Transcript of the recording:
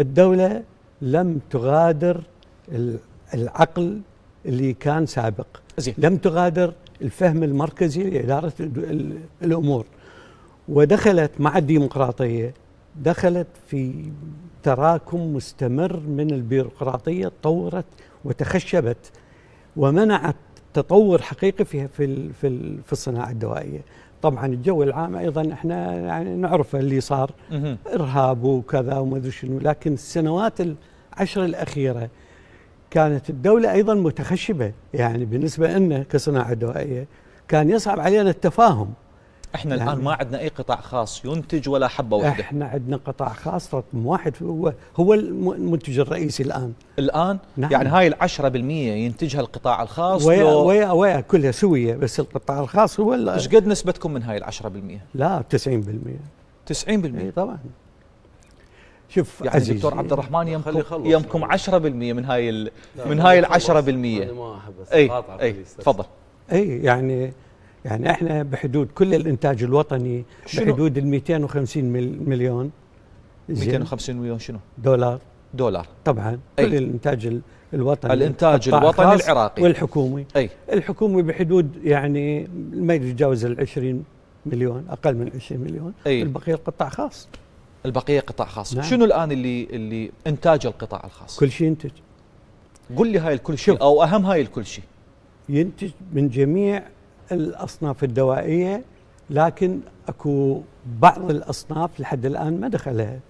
الدولة لم تغادر العقل اللي كان سابق زي. لم تغادر الفهم المركزي لإدارة الأمور ودخلت مع الديمقراطية دخلت في تراكم مستمر من البيروقراطية تطورت وتخشبت ومنعت تطور حقيقي في في في الصناعه الدوائيه طبعا الجو العام ايضا احنا يعني نعرف اللي صار ارهاب وكذا وما ادري شنو لكن السنوات العشر الاخيره كانت الدوله ايضا متخشبه يعني بالنسبه لنا كصناعه دوائيه كان يصعب علينا التفاهم احنا الان ما عندنا اي قطاع خاص ينتج ولا حبه واحده احنا عندنا قطاع خاص رقم واحد هو هو المنتج الرئيسي الان الان نعم. يعني هاي ال 10% ينتجها القطاع الخاص ويا لو ويا ويا كلها سويه بس القطاع الخاص هو ايش قد نسبتكم من هاي ال 10%؟ لا 90% 90% اي طبعا شوف يعني عزيزي. دكتور عبد الرحمن يمكم يمكم 10% من هاي من هاي ال 10% انا ما احب اي تفضل اي يعني يعني احنا بحدود كل الانتاج الوطني شنو؟ بحدود ال 250 مليون 250 مليون شنو؟ دولار دولار طبعا أي. كل الانتاج الوطني الانتاج الوطني العراقي والحكومي اي الحكومي بحدود يعني ما يتجاوز ال 20 مليون اقل من 20 مليون أي. البقيه قطاع خاص البقيه قطاع خاص نعم. شنو الان اللي اللي انتاج القطاع الخاص كل شيء ينتج قل لي هاي الكل شيء او اهم هاي الكل شيء ينتج من جميع الأصناف الدوائية لكن أكو بعض الأصناف لحد الآن ما دخلها